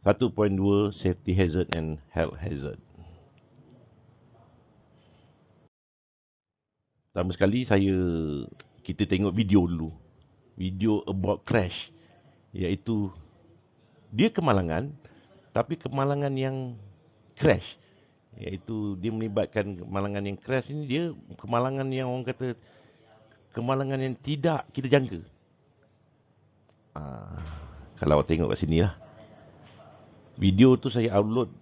1.2 Safety Hazard and Health Hazard. Pertama sekali saya kita tengok video dulu. Video about crash iaitu dia kemalangan tapi kemalangan yang crash iaitu dia melibatkan kemalangan yang crash ini dia kemalangan yang orang kata kemalangan yang tidak kita jangka. Ah, kalau tengok kat sini lah video tu saya upload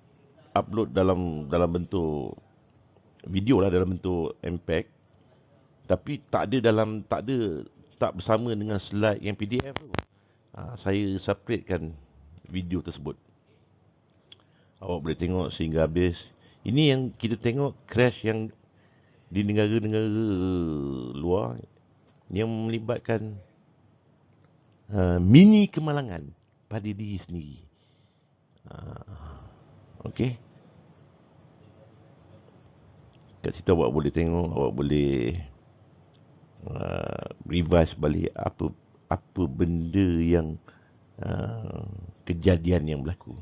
upload dalam dalam bentuk video lah dalam bentuk MPEG tapi tak ada dalam tak ada tak bersama dengan slide yang PDF tu. Ha, saya separatekan video tersebut. Awak boleh tengok sehingga habis. Ini yang kita tengok crash yang di negara-negara luar yang melibatkan uh, mini kemalangan pada diri sendiri. Ah, ah. Okey. Kat situ awak boleh tengok, awak boleh uh, revise balik apa apa benda yang uh, kejadian yang berlaku.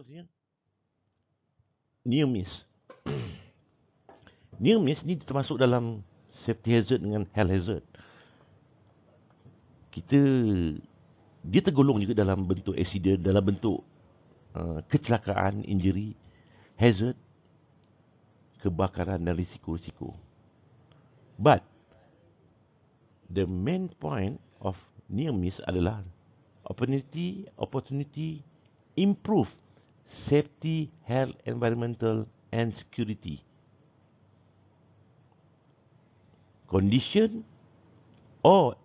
apa sih? Near miss. near miss ni termasuk dalam safety hazard dengan hell hazard. Kita dia tergolong juga dalam bentuk accident, dalam bentuk uh, kecelakaan, injury, hazard, kebakaran dan risiko-risiko. But, the main point of near miss adalah opportunity, opportunity improve safety, health, environmental and security. Condition or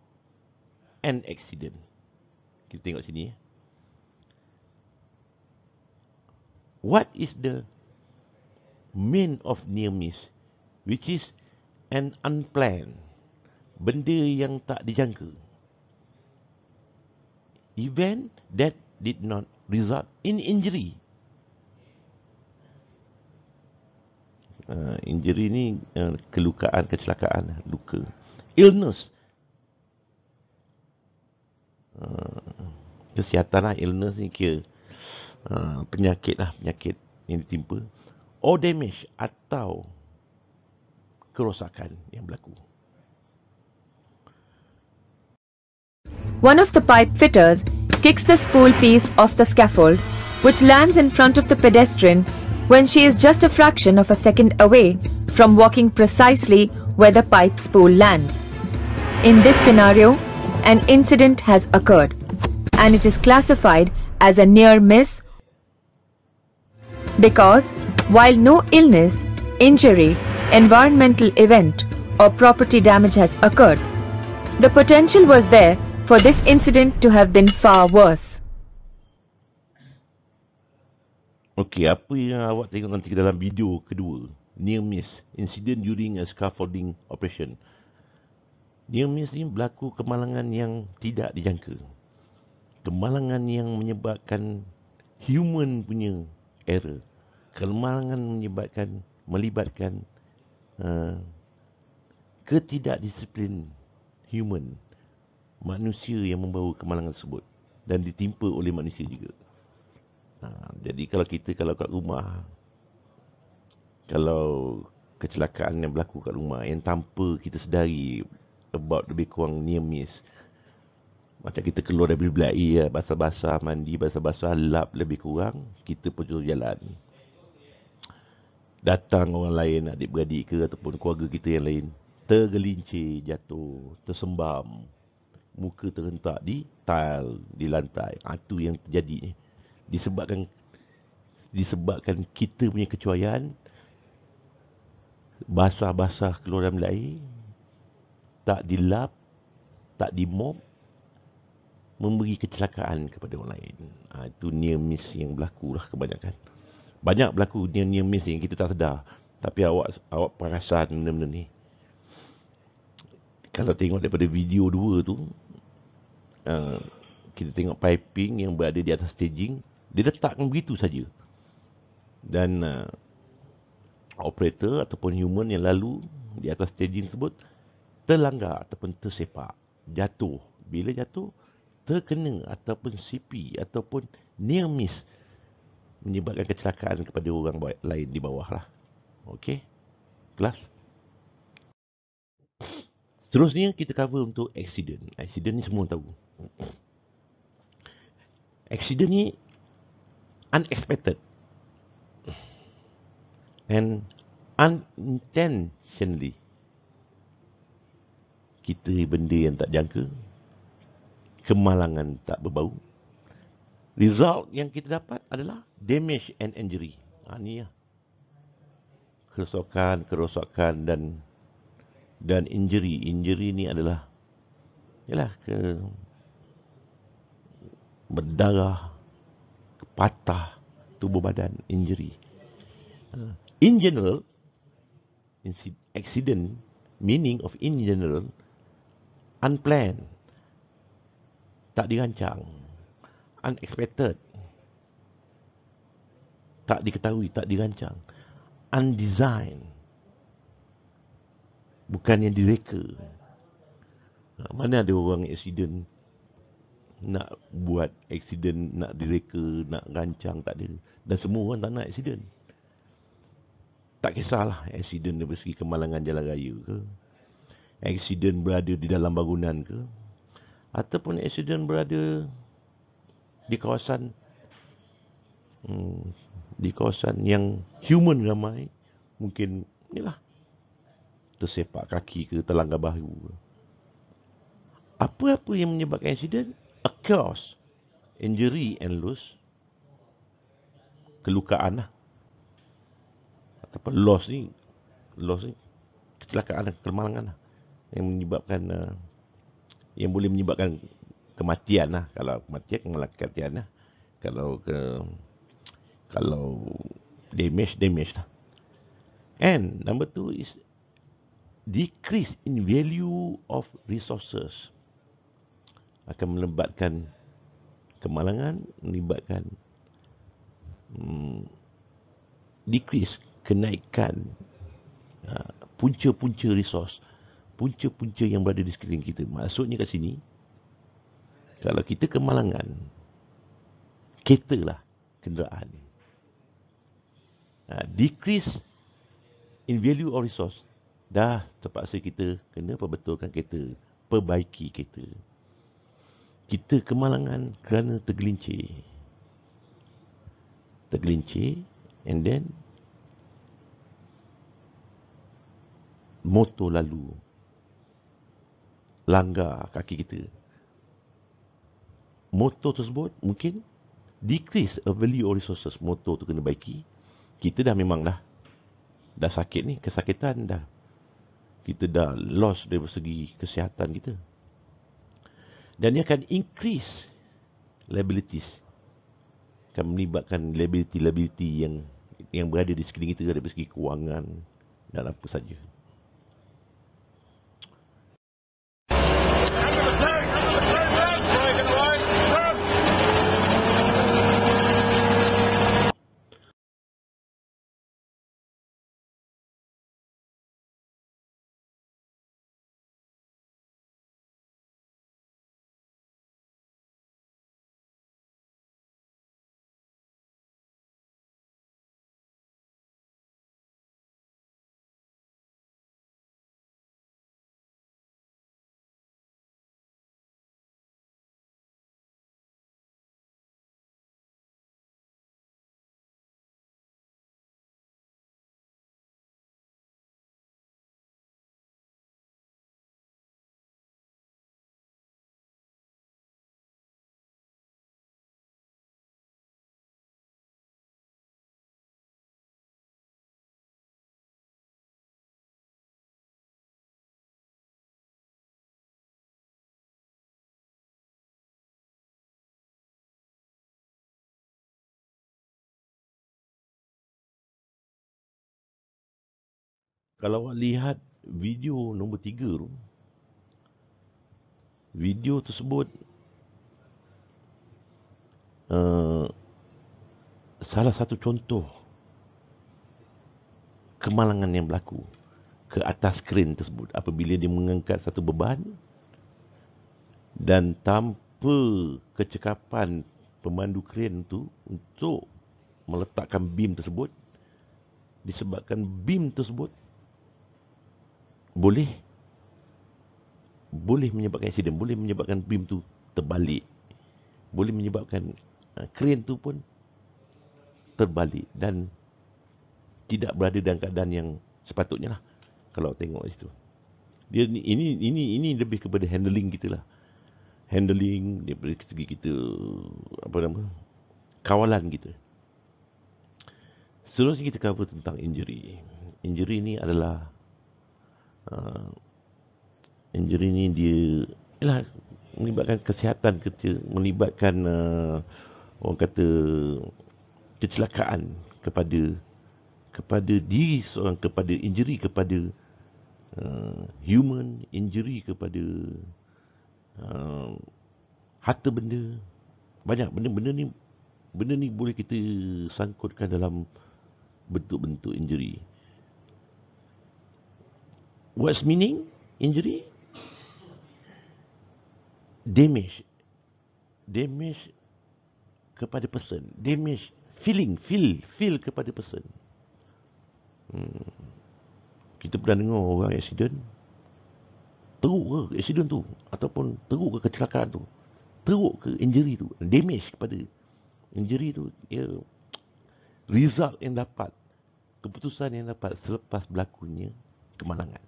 an accident. Kita tengok sini. Eh. What is the mean of near miss? Which is an unplanned. Benda yang tak dijangka. Event that did not result in injury. uh, injury ni uh, kelukaan kecelakaan luka illness uh, eh, kesihatan lah illness ni kira uh, penyakit lah penyakit yang ditimpa or damage atau kerosakan yang berlaku One of the pipe fitters kicks the spool piece off the scaffold, which lands in front of the pedestrian when she is just a fraction of a second away from walking precisely where the pipe spool lands. In this scenario, an incident has occurred and it is classified as a near miss because while no illness, injury, environmental event or property damage has occurred, the potential was there for this incident to have been far worse. Okey, apa yang awak tengok nanti dalam video kedua? Near miss. Incident during a scaffolding operation. Near miss ini berlaku kemalangan yang tidak dijangka. Kemalangan yang menyebabkan human punya error. Kemalangan menyebabkan, melibatkan uh, ketidakdisiplin human. Manusia yang membawa kemalangan tersebut. Dan ditimpa oleh manusia juga. Ha, jadi kalau kita kalau kat rumah Kalau kecelakaan yang berlaku kat rumah Yang tanpa kita sedari About lebih kurang near miss Macam kita keluar dari bilik air Basah-basah mandi basah-basah Lap lebih kurang Kita pun suruh jalan Datang orang lain Adik-beradik ke ataupun keluarga kita yang lain Tergelincir jatuh Tersembam Muka terhentak di tile Di lantai Itu ha, yang terjadi ni disebabkan disebabkan kita punya kecuaian basah-basah keluar dalam lai tak dilap tak dimop memberi kecelakaan kepada orang lain ha, itu near miss yang berlaku lah kebanyakan banyak berlaku near, near miss yang kita tak sedar tapi awak awak perasan benda-benda ni kalau tengok daripada video dua tu uh, kita tengok piping yang berada di atas staging dia letakkan begitu saja. Dan uh, operator ataupun human yang lalu di atas staging tersebut terlanggar ataupun tersepak, jatuh. Bila jatuh, terkena ataupun sipi ataupun near miss menyebabkan kecelakaan kepada orang lain di bawah lah. Okey? Kelas? Seterusnya, kita cover untuk accident. Accident ni semua tahu. Accident ni unexpected and unintentionally kita benda yang tak jangka kemalangan tak berbau result yang kita dapat adalah damage and injury ha, ni lah kerosakan kerosakan dan dan injury injury ni adalah ialah ke berdarah patah tubuh badan injury. Ha. In general, accident meaning of in general unplanned tak dirancang unexpected tak diketahui tak dirancang undesigned bukan yang direka ha, mana ada orang accident nak buat accident, nak direka, nak rancang, tak ada. Dan semua orang tak nak accident. Tak kisahlah accident dari segi kemalangan jalan raya ke. Accident berada di dalam bangunan ke. Ataupun accident berada di kawasan hmm, di kawasan yang human ramai mungkin ni lah tersepak kaki ke terlanggar bahu ke. apa-apa yang menyebabkan insiden cause injury and loss, kelukaan lah. Ataupun loss ni, loss ni kecelakaan lah, kemalangan lah. Yang menyebabkan, uh, yang boleh menyebabkan kematian lah. Kalau kematian, kemalangan lah. Kalau ke, kalau damage, damage lah. And number two is decrease in value of resources akan melibatkan kemalangan, melibatkan hmm, decrease, kenaikan uh, punca-punca resource, punca-punca yang berada di sekeliling kita. Maksudnya kat sini, kalau kita kemalangan, kita lah kenderaan. Uh, decrease in value of resource. Dah terpaksa kita kena perbetulkan kereta, perbaiki kereta kita kemalangan kerana tergelincir. Tergelincir and then motor lalu langgar kaki kita. Motor tersebut mungkin decrease a value of resources motor tu kena baiki. Kita dah memang dah dah sakit ni, kesakitan dah. Kita dah lost dari segi kesihatan kita dan ia akan increase liabilities akan melibatkan liability-liability yang yang berada di sekeliling kita dari segi kewangan dan apa saja. kalau awak lihat video nombor tiga tu, video tersebut uh, salah satu contoh kemalangan yang berlaku ke atas skrin tersebut apabila dia mengangkat satu beban dan tanpa kecekapan pemandu kren tu untuk meletakkan beam tersebut disebabkan beam tersebut boleh boleh menyebabkan accident, boleh menyebabkan beam tu terbalik. Boleh menyebabkan uh, crane tu pun terbalik dan tidak berada dalam keadaan yang sepatutnya lah kalau tengok situ. Dia ni, ini ini ini lebih kepada handling kita lah. Handling daripada segi kita apa nama? kawalan kita. Seterusnya kita cover tentang injury. Injury ni adalah uh, injury ni dia ialah melibatkan kesihatan kecil melibatkan uh, orang kata kecelakaan kepada kepada diri seorang kepada injury kepada uh, human injury kepada uh, harta benda banyak benda-benda ni benda ni boleh kita sangkutkan dalam bentuk-bentuk injury What's meaning? Injury? Damage. Damage kepada person. Damage. Feeling. Feel. Feel kepada person. Hmm. Kita pernah dengar orang accident. Teruk ke accident tu? Ataupun teruk ke kecelakaan tu? Teruk ke injury tu? Damage kepada injury tu. Ya. Result yang dapat. Keputusan yang dapat selepas berlakunya kemalangan.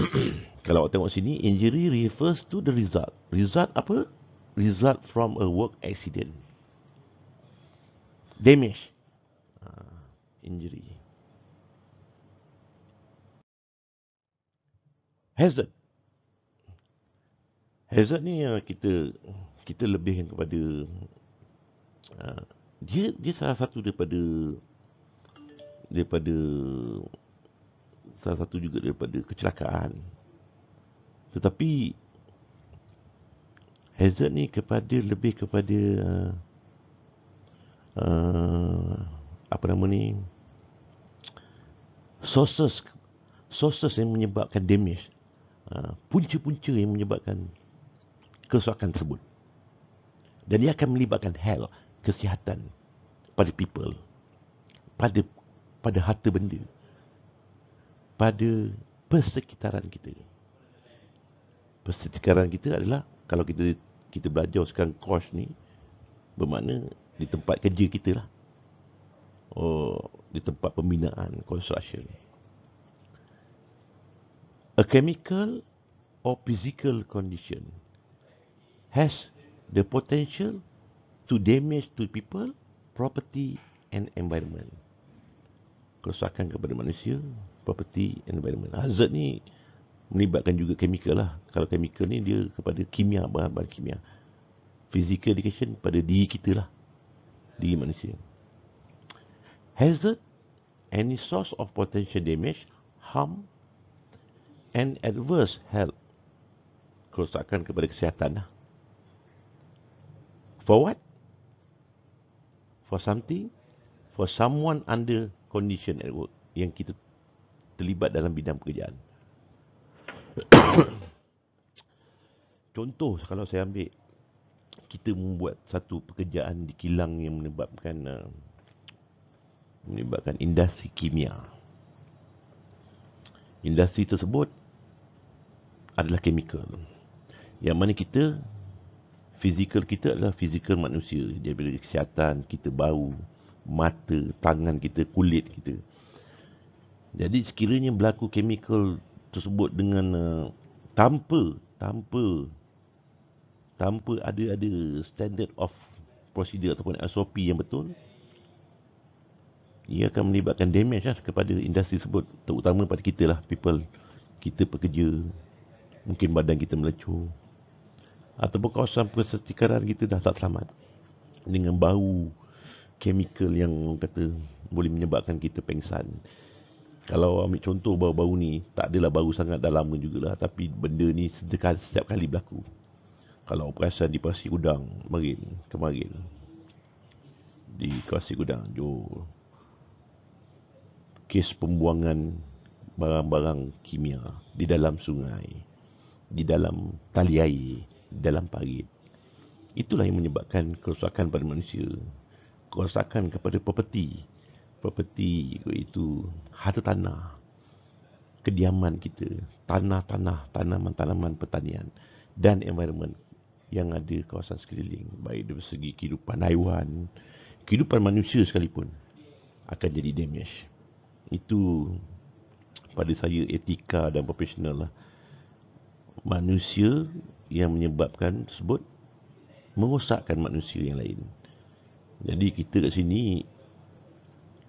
kalau awak tengok sini, injury refers to the result. Result apa? Result from a work accident. Damage. Ah, injury. Hazard. Hazard ni yang ah, kita kita lebih kepada ah, dia dia salah satu daripada daripada salah satu juga daripada kecelakaan. Tetapi hazard ni kepada lebih kepada uh, uh, apa nama ni sources sources yang menyebabkan damage uh, punca-punca yang menyebabkan kesuakan tersebut dan ia akan melibatkan health kesihatan pada people pada pada harta benda pada persekitaran kita. Persekitaran kita adalah kalau kita kita belajar sekarang kos ni bermakna di tempat kerja kita lah. Oh, di tempat pembinaan construction. A chemical or physical condition has the potential to damage to people, property and environment kerosakan kepada manusia, property, environment. Hazard ah, ni melibatkan juga kimia lah. Kalau kimia ni dia kepada kimia, bahan-bahan kimia. Physical education pada diri kita lah. Diri manusia. Hazard, any source of potential damage, harm and adverse health. Kerosakan kepada kesihatan lah. For what? For something? For someone under condition at work yang kita terlibat dalam bidang pekerjaan. Contoh kalau saya ambil kita membuat satu pekerjaan di kilang yang menyebabkan uh, menyebabkan industri kimia. Industri tersebut adalah chemical. Yang mana kita fizikal kita adalah fizikal manusia. jadi bila kesihatan, kita bau, mata, tangan kita, kulit kita. Jadi sekiranya berlaku chemical tersebut dengan uh, tanpa tanpa tanpa ada-ada standard of procedure ataupun SOP yang betul ia akan melibatkan damage lah kepada industri tersebut terutama pada kita lah people kita pekerja mungkin badan kita melecur ataupun kawasan persetikaran kita dah tak selamat dengan bau chemical yang kata boleh menyebabkan kita pengsan. Kalau ambil contoh bau-bau ni, tak adalah baru sangat dah lama jugalah. Tapi benda ni sedekat setiap kali berlaku. Kalau perasan di Pasir Udang, kemarin, kemarin. Di Pasir Udang, jo Kes pembuangan barang-barang kimia di dalam sungai. Di dalam tali air, di dalam parit. Itulah yang menyebabkan kerusakan pada manusia kuasakan kepada properti properti itu harta tanah kediaman kita tanah-tanah tanaman-tanaman pertanian dan environment yang ada kawasan sekeliling baik dari segi kehidupan haiwan kehidupan manusia sekalipun akan jadi damage itu pada saya etika dan profesional lah. manusia yang menyebabkan tersebut merosakkan manusia yang lain jadi kita kat sini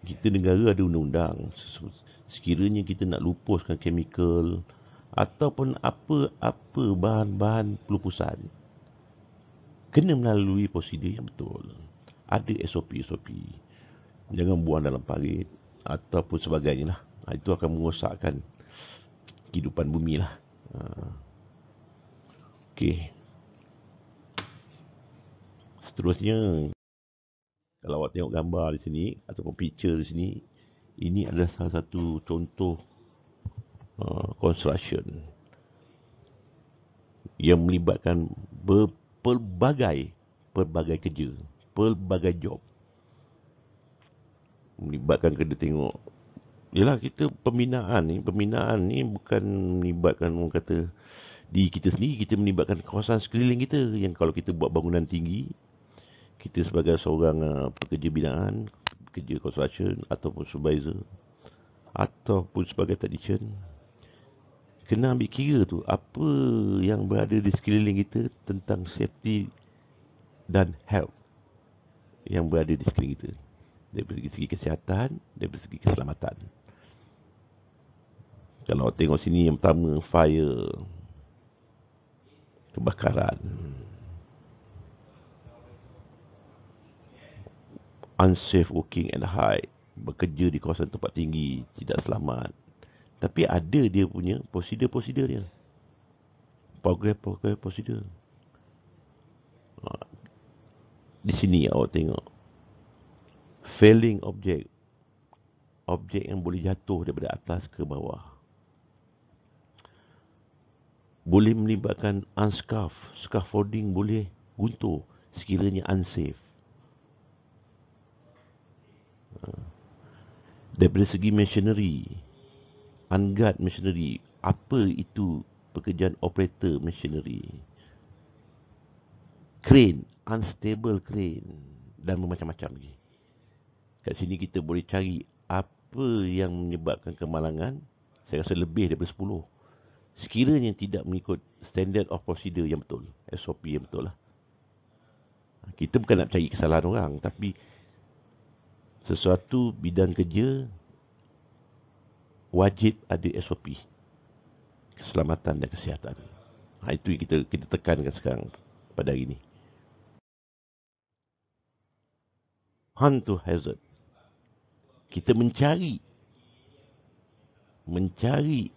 kita negara ada undang-undang sekiranya kita nak lupuskan chemical ataupun apa-apa bahan-bahan pelupusan kena melalui prosedur yang betul. Ada SOP-SOP. Jangan buang dalam parit ataupun sebagainya lah. Ha, itu akan merosakkan kehidupan bumi lah. Ha. Okey. Seterusnya, kalau awak tengok gambar di sini ataupun picture di sini ini adalah salah satu contoh uh, construction yang melibatkan pelbagai pelbagai kerja pelbagai job melibatkan kita tengok Yalah kita pembinaan ni pembinaan ni bukan melibatkan orang kata di kita sendiri kita melibatkan kawasan sekeliling kita yang kalau kita buat bangunan tinggi kita sebagai seorang uh, pekerja binaan, pekerja construction ataupun supervisor ataupun sebagai technician kena ambil kira tu apa yang berada di sekeliling kita tentang safety dan health yang berada di sekeliling kita dari segi kesihatan dari segi keselamatan kalau tengok sini yang pertama fire kebakaran unsafe working and high bekerja di kawasan tempat tinggi tidak selamat tapi ada dia punya prosedur-prosedur dia program-program prosedur ha. di sini awak tengok failing object objek yang boleh jatuh daripada atas ke bawah boleh melibatkan unscarf scaffolding boleh guntur sekiranya unsafe daripada segi machinery unguard machinery apa itu pekerjaan operator machinery crane unstable crane dan macam-macam lagi kat sini kita boleh cari apa yang menyebabkan kemalangan saya rasa lebih daripada 10 sekiranya tidak mengikut standard of procedure yang betul SOP yang betul lah kita bukan nak cari kesalahan orang tapi sesuatu bidang kerja wajib ada SOP keselamatan dan kesihatan. Ha, itu yang kita kita tekankan sekarang pada hari ini. Hunt to hazard. Kita mencari mencari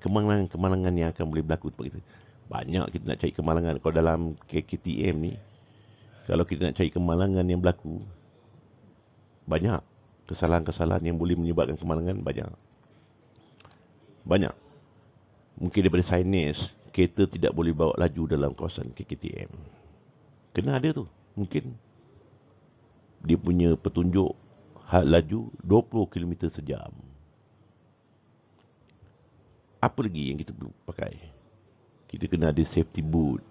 kemalangan-kemalangan yang akan boleh berlaku kepada kita. Banyak kita nak cari kemalangan kalau dalam KKTM ni kalau kita nak cari kemalangan yang berlaku banyak kesalahan-kesalahan yang boleh menyebabkan kemalangan banyak banyak mungkin daripada signage kereta tidak boleh bawa laju dalam kawasan KKTM kena ada tu mungkin dia punya petunjuk had laju 20 km sejam apa lagi yang kita perlu pakai kita kena ada safety boot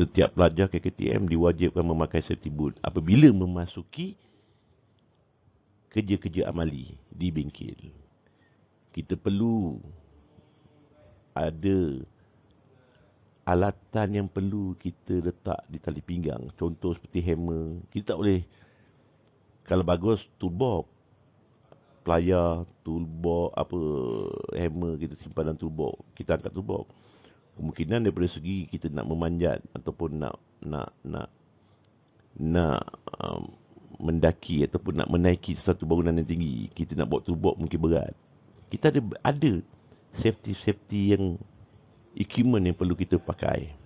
setiap pelajar KKTM diwajibkan memakai safety boot apabila memasuki kerja-kerja amali di bengkel. Kita perlu ada alatan yang perlu kita letak di tali pinggang. Contoh seperti hammer. Kita tak boleh, kalau bagus, toolbox. Player, toolbox, apa, hammer kita simpan dalam toolbox. Kita angkat toolbox kemungkinan daripada segi kita nak memanjat ataupun nak nak nak nak um, mendaki ataupun nak menaiki satu bangunan yang tinggi kita nak buat tubuh mungkin berat kita ada ada safety safety yang equipment yang perlu kita pakai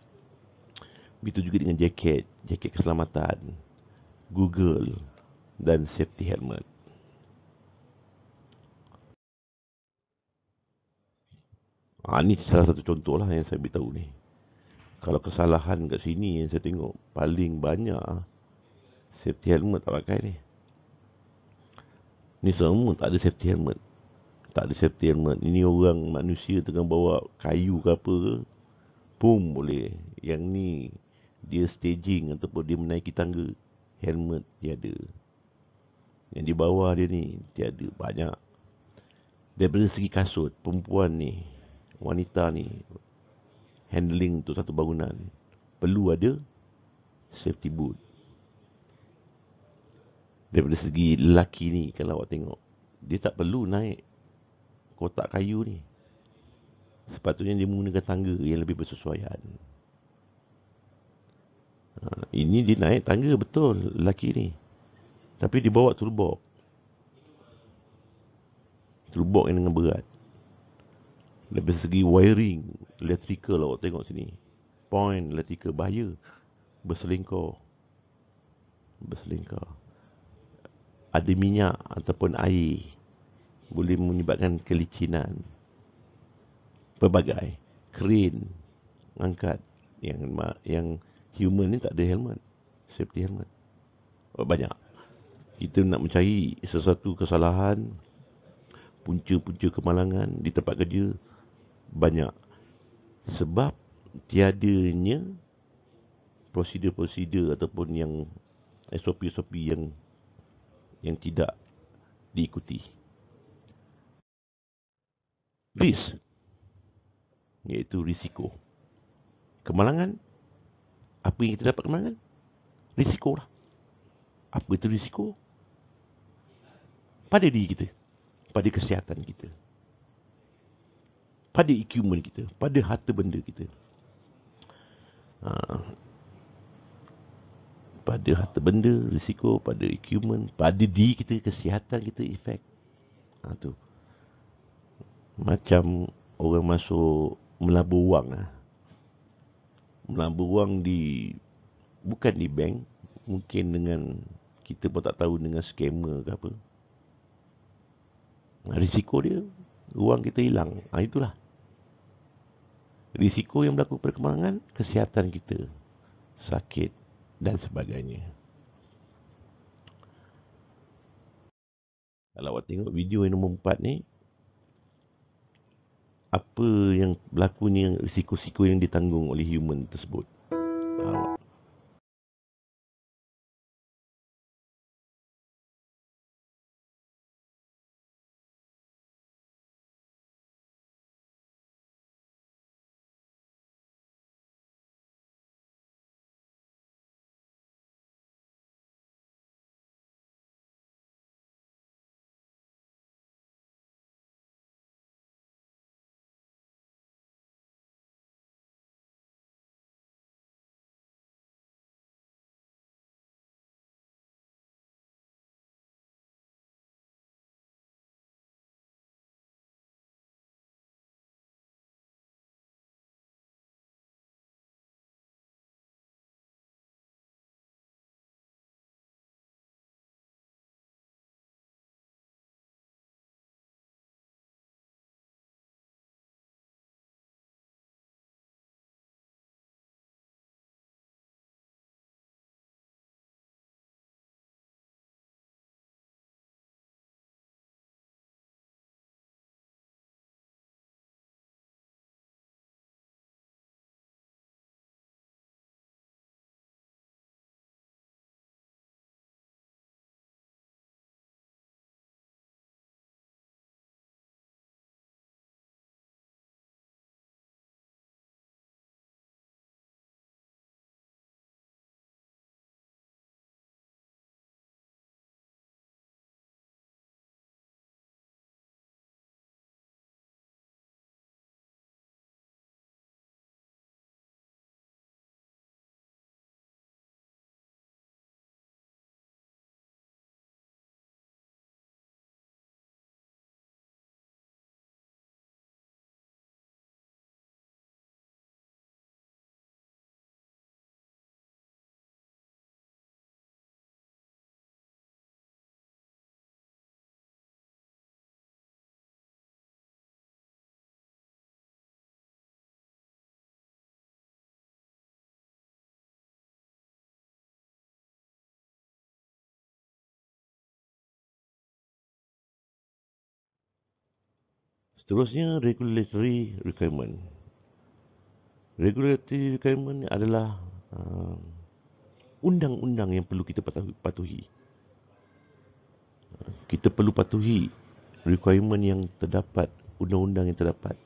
begitu juga dengan jaket jaket keselamatan google dan safety helmet Ha, ah, ini salah satu contoh lah yang saya beritahu ni. Kalau kesalahan kat sini yang saya tengok paling banyak ah, safety helmet tak pakai ni. Ni semua tak ada safety helmet. Tak ada safety helmet. Ini orang manusia tengah bawa kayu ke apa ke. Boom boleh. Yang ni dia staging ataupun dia menaiki tangga. Helmet tiada. Yang di bawah dia ni tiada banyak. Daripada segi kasut perempuan ni wanita ni handling untuk satu bangunan perlu ada safety boot daripada segi lelaki ni kalau awak tengok dia tak perlu naik kotak kayu ni sepatutnya dia menggunakan tangga yang lebih bersesuaian ha, ini dia naik tangga betul lelaki ni tapi dia bawa Turbo turbok yang dengan berat lebih segi wiring elektrikal lah awak tengok sini point elektrikal bahaya berselingkar berselingkar ada minyak ataupun air boleh menyebabkan kelicinan pelbagai crane angkat yang yang human ni tak ada helmet safety helmet oh, banyak kita nak mencari sesuatu kesalahan punca-punca kemalangan di tempat kerja banyak sebab tiadanya prosedur-prosedur ataupun yang SOP-SOP yang yang tidak diikuti. Risk iaitu risiko. Kemalangan apa yang kita dapat kemalangan? Risiko lah. Apa itu risiko? Pada diri kita. Pada kesihatan kita pada equipment kita, pada harta benda kita. Ha. Pada harta benda, risiko, pada equipment, pada diri kita, kesihatan kita, efek. Ha, tu. Macam orang masuk melabur wang. Ha. Melabur wang di, bukan di bank, mungkin dengan, kita pun tak tahu dengan skema ke apa. Ha, risiko dia, wang kita hilang. Ha, itulah risiko yang berlaku perkembangan kesihatan kita sakit dan sebagainya kalau awak tengok video yang nombor 4 ni apa yang berlaku berlakunya risiko-risiko yang ditanggung oleh human tersebut awak Seterusnya, regulatory requirement. Regulatory requirement adalah uh, undang-undang yang perlu kita patuhi. Uh, kita perlu patuhi requirement yang terdapat, undang-undang yang terdapat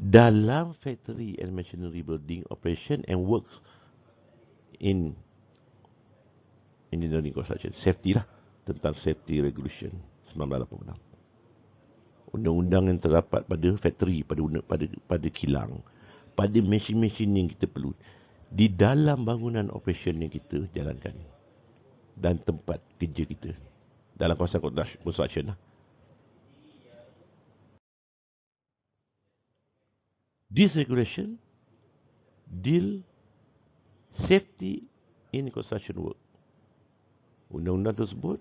dalam factory and machinery building operation and works in engineering construction. Safety lah, tentang safety regulation 1986 undang-undang yang terdapat pada factory pada pada pada kilang pada mesin-mesin yang kita perlu di dalam bangunan operation yang kita jalankan dan tempat kerja kita dalam kawasan construction lah. This regulation deal safety in construction work. Undang-undang tersebut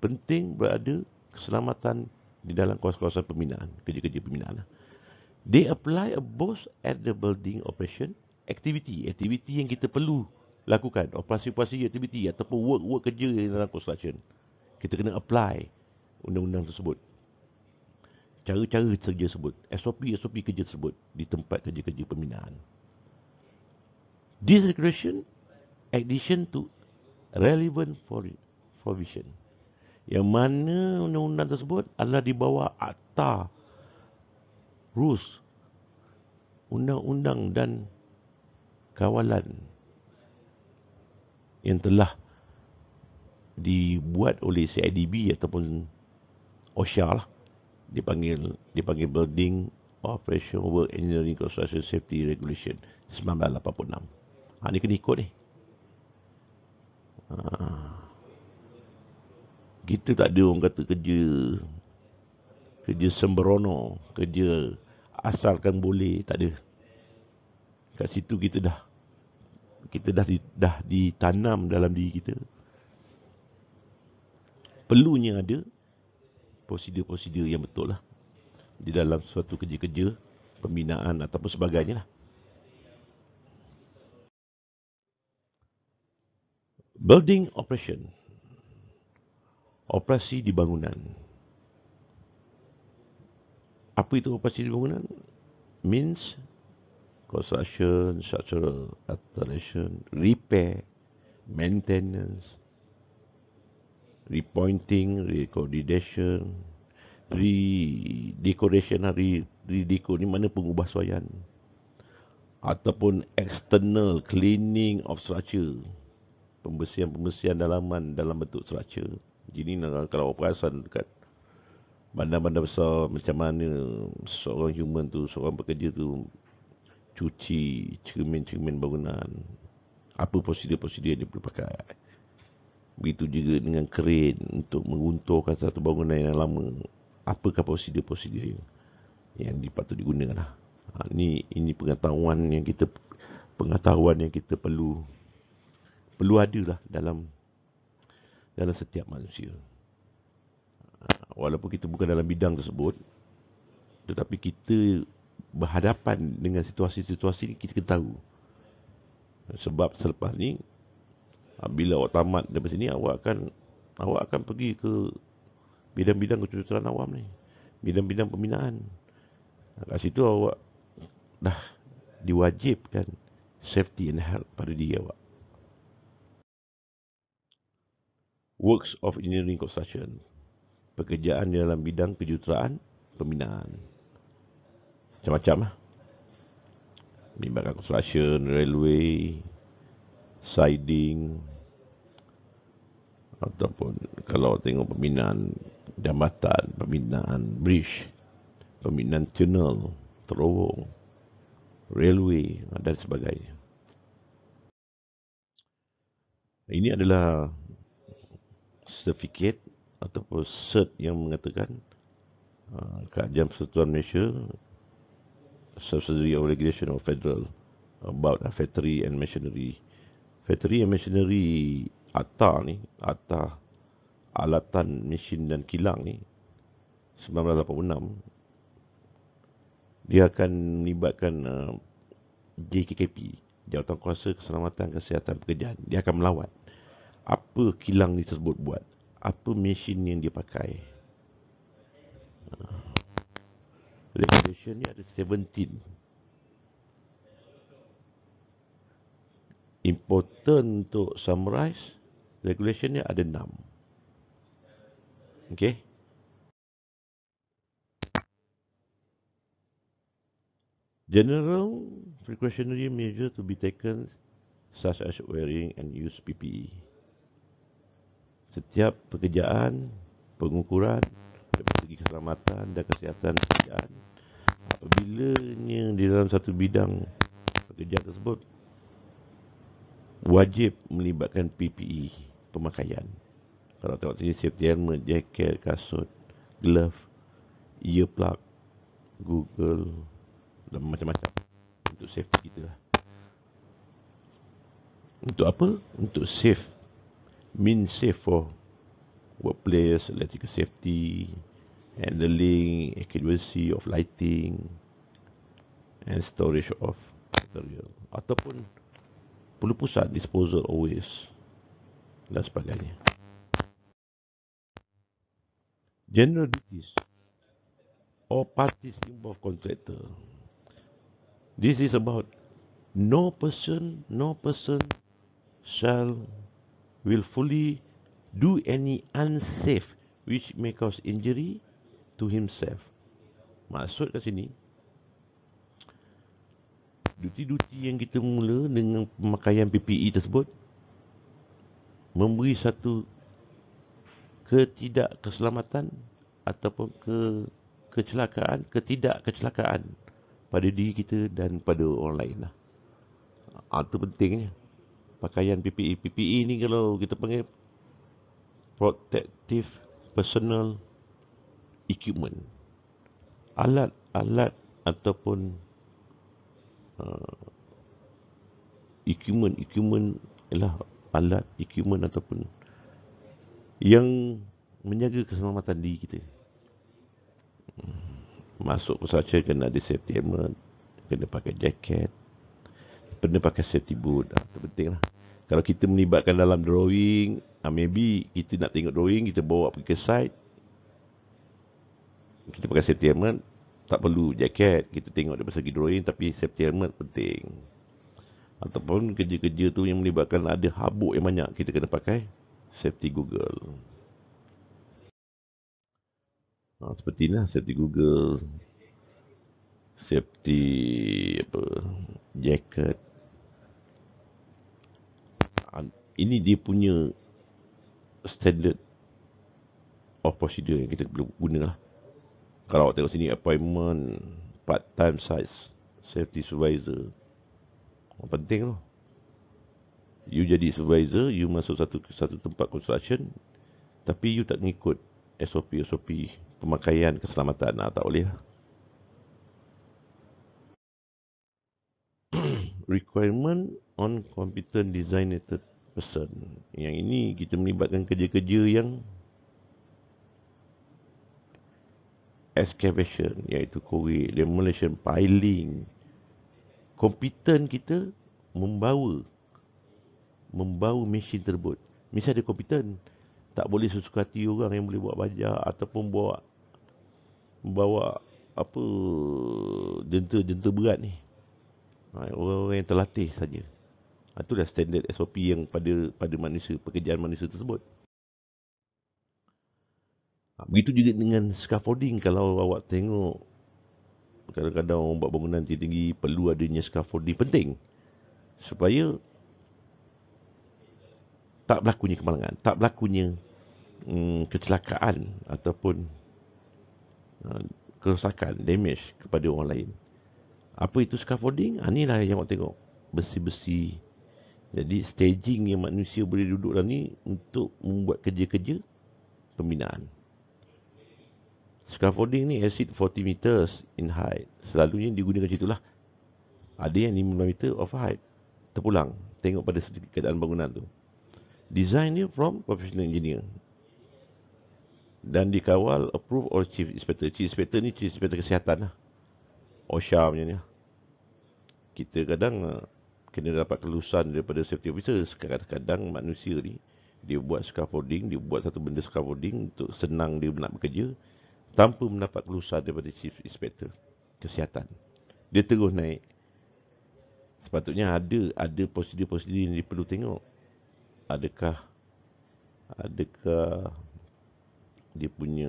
penting berada keselamatan di dalam kawasan-kawasan pembinaan, kerja-kerja pembinaan. Lah. They apply a both at the building operation activity, activity yang kita perlu lakukan, operasi-operasi activity ataupun work-work kerja di dalam construction. Kita kena apply undang-undang tersebut. Cara-cara kerja tersebut, SOP-SOP kerja tersebut di tempat kerja-kerja pembinaan. This regulation addition to relevant for provision yang mana undang-undang tersebut adalah di bawah akta rules undang-undang dan kawalan yang telah dibuat oleh CIDB ataupun OSHA lah dipanggil dipanggil Building Operation Work Engineering Construction Safety Regulation 1986. Ha, ni kena ikut ni. Ha kita tak ada orang kata kerja kerja sembrono, kerja asalkan boleh, tak ada. Kat situ kita dah kita dah di, dah ditanam dalam diri kita. Perlunya ada prosedur-prosedur yang betul lah. Di dalam suatu kerja-kerja, pembinaan ataupun sebagainya lah. Building operation operasi di bangunan. Apa itu operasi di bangunan? Means construction, structural alteration, repair, maintenance, repointing, recordation, redecoration, redeco ni mana pengubah suayan ataupun external cleaning of structure pembersihan-pembersihan dalaman dalam bentuk structure jadi kalau perasan dekat bandar-bandar besar macam mana seorang human tu, seorang pekerja tu cuci cermin-cermin bangunan. Apa prosedur-prosedur yang dia perlu pakai. Begitu juga dengan keren untuk meruntuhkan satu bangunan yang lama. Apakah prosedur-prosedur yang, yang dipatut digunakan. Ha, ini, ini pengetahuan yang kita pengetahuan yang kita perlu perlu lah dalam dalam setiap manusia. Ah, walaupun kita bukan dalam bidang tersebut, tetapi kita berhadapan dengan situasi-situasi ini, kita kena tahu. Sebab selepas ni, ah, bila awak tamat dari sini, awak akan awak akan pergi ke bidang-bidang kecucuran awam ni. Bidang-bidang pembinaan. Ah, kat situ awak dah diwajibkan safety and health pada diri awak. works of engineering construction, pekerjaan dalam bidang kejuruteraan pembinaan. Macam-macam lah. Bimbangan construction, railway, siding, ataupun kalau tengok pembinaan jambatan, pembinaan bridge, pembinaan tunnel, terowong, railway dan sebagainya. Ini adalah Sertifikat ataupun cert yang mengatakan uh, Kak Jam Persatuan Malaysia subsidiary of regulation of federal about uh, factory and machinery factory and machinery ATA ni ATA alatan mesin dan kilang ni 1986 dia akan melibatkan uh, JKKP Jawatan Kuasa Keselamatan Kesihatan Pekerjaan dia akan melawat apa kilang ni tersebut buat apa mesin yang dia pakai. Ah. Revelation ni ada 17. Important untuk summarize, regulation ni ada 6. Okay. General precautionary measure to be taken such as wearing and use PPE setiap pekerjaan, pengukuran dari segi keselamatan dan kesihatan pekerjaan apabila di dalam satu bidang pekerjaan tersebut wajib melibatkan PPE pemakaian kalau tengok sini safety helmet, jaket, kasut, glove, earplug, google dan macam-macam untuk safety kita lah. Untuk apa? Untuk safe mean safe for workplace, electrical safety, handling, accuracy of lighting, and storage of material. Ataupun perlu pusat disposal always dan sebagainya. General duties or parties involved contractor. This is about no person, no person shall willfully do any unsafe which may cause injury to himself. Maksud kat sini, duty-duty yang kita mula dengan pemakaian PPE tersebut memberi satu ketidak keselamatan ataupun ke kecelakaan, ketidak kecelakaan pada diri kita dan pada orang lain lah. Ha, ah, itu pentingnya pakaian PPE. PPE ni kalau kita panggil protective personal equipment. Alat-alat ataupun uh, equipment equipment ialah alat equipment ataupun yang menjaga keselamatan diri kita. Masuk pesawat kena ada safety helmet, kena pakai jaket, benda pakai safety boot itu ah, penting lah kalau kita melibatkan dalam drawing uh, maybe kita nak tengok drawing kita bawa pergi ke site kita pakai safety helmet tak perlu jaket kita tengok dari segi drawing tapi safety helmet penting ataupun kerja-kerja tu yang melibatkan ada habuk yang banyak kita kena pakai safety google Ha, seperti lah safety google safety apa Jaket. ini dia punya standard of procedure yang kita perlu guna lah. Kalau awak tengok sini appointment, part time size, safety supervisor. Oh, penting lah. You jadi supervisor, you masuk satu satu tempat construction tapi you tak mengikut SOP-SOP pemakaian keselamatan lah, tak boleh lah. requirement on competent designated person. Yang ini kita melibatkan kerja-kerja yang excavation iaitu korek, demolition, piling. Kompeten kita membawa membawa mesin tersebut. Mesti ada kompeten. Tak boleh sesuka hati orang yang boleh buat baja ataupun bawa bawa apa jentera-jentera berat ni. Ha, orang-orang yang terlatih saja. Itu ah, dah standard SOP yang pada pada manusia, pekerjaan manusia tersebut. Ah, begitu juga dengan scaffolding. Kalau awak tengok, kadang-kadang orang buat bangunan tinggi-tinggi, perlu adanya scaffolding penting. Supaya tak berlakunya kemalangan, tak berlakunya hmm, kecelakaan ataupun ah, kerosakan, damage kepada orang lain. Apa itu scaffolding? Ha, inilah yang awak tengok. Besi-besi jadi staging yang manusia boleh duduk dalam ni untuk membuat kerja-kerja pembinaan. Scaffolding ni acid 40 meters in height. Selalunya digunakan macam itulah. Ada yang 5 meter of height. Terpulang. Tengok pada keadaan bangunan tu. Design ni from professional engineer. Dan dikawal approve oleh chief inspector. Chief inspector ni chief inspector kesihatan lah. OSHA punya ni lah. Kita kadang kena dapat kelulusan daripada safety officer. Kadang-kadang manusia ni, dia buat scaffolding, dia buat satu benda scaffolding untuk senang dia nak bekerja tanpa mendapat kelulusan daripada chief inspector kesihatan. Dia terus naik. Sepatutnya ada ada prosedur-prosedur yang dia perlu tengok. Adakah adakah dia punya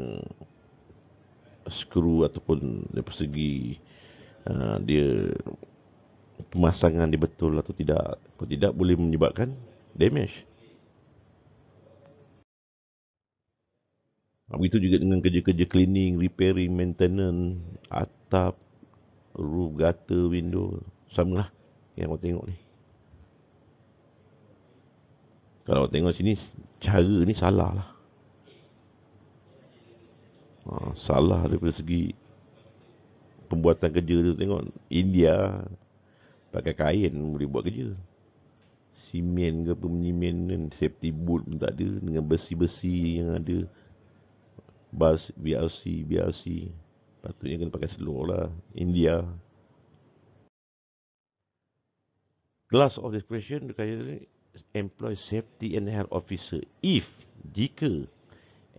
skru ataupun dari segi uh, dia pemasangan dia betul atau tidak. atau tidak boleh menyebabkan damage. Begitu juga dengan kerja-kerja cleaning, repairing, maintenance, atap, roof, gutter, window. Sama lah yang kau tengok ni. Kalau kau tengok sini, cara ni salah lah. Ha, salah daripada segi pembuatan kerja tu tengok. India, pakai kain boleh buat kerja simen ke apa menyimen kan safety boot pun tak ada dengan besi-besi yang ada bas BRC BRC patutnya kena pakai seluruh lah India Class of discretion dikatakan employ safety and health officer if jika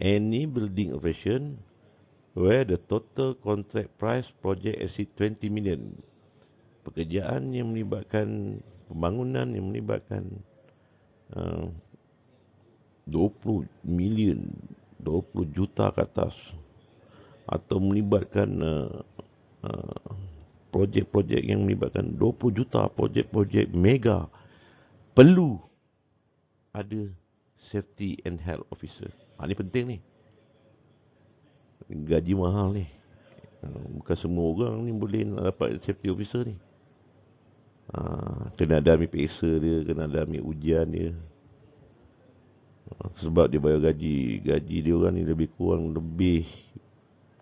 any building operation where the total contract price project exceed 20 million pekerjaan yang melibatkan pembangunan yang melibatkan uh, 20 million 20 juta ke atas atau melibatkan uh, uh, projek-projek yang melibatkan 20 juta projek-projek mega perlu ada safety and health officer. Ha, ini penting ni. Gaji mahal ni. Uh, bukan semua orang ni boleh nak dapat safety officer ni ha, kena ada ambil peksa dia kena ada ambil ujian dia ha, sebab dia bayar gaji gaji dia orang ni lebih kurang lebih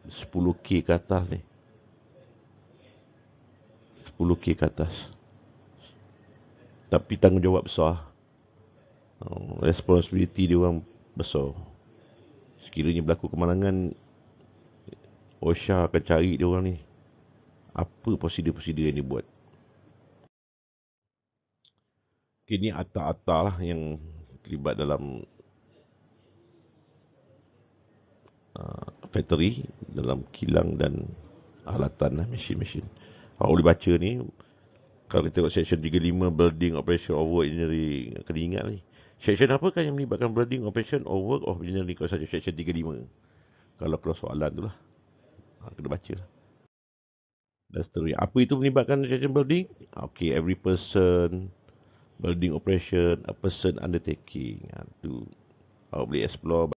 10k ke atas ni 10k ke atas tapi tanggungjawab besar ha, responsibility dia orang besar sekiranya berlaku kemalangan OSHA akan cari dia orang ni apa prosedur-prosedur yang dia buat kini Atta-Atta lah yang terlibat dalam uh, factory, dalam kilang dan alatan lah, mesin-mesin. Kalau boleh baca ni, kalau kita tengok section 35, building operation over engineering, kena ingat ni. Section apa kan yang melibatkan building operation over of engineering, kalau saja section 35. Kalau keluar soalan tu lah, ha, kena baca lah. Dan apa itu melibatkan section building? Okay, every person, building operation, a person undertaking. Ha, ah, tu awak boleh explore.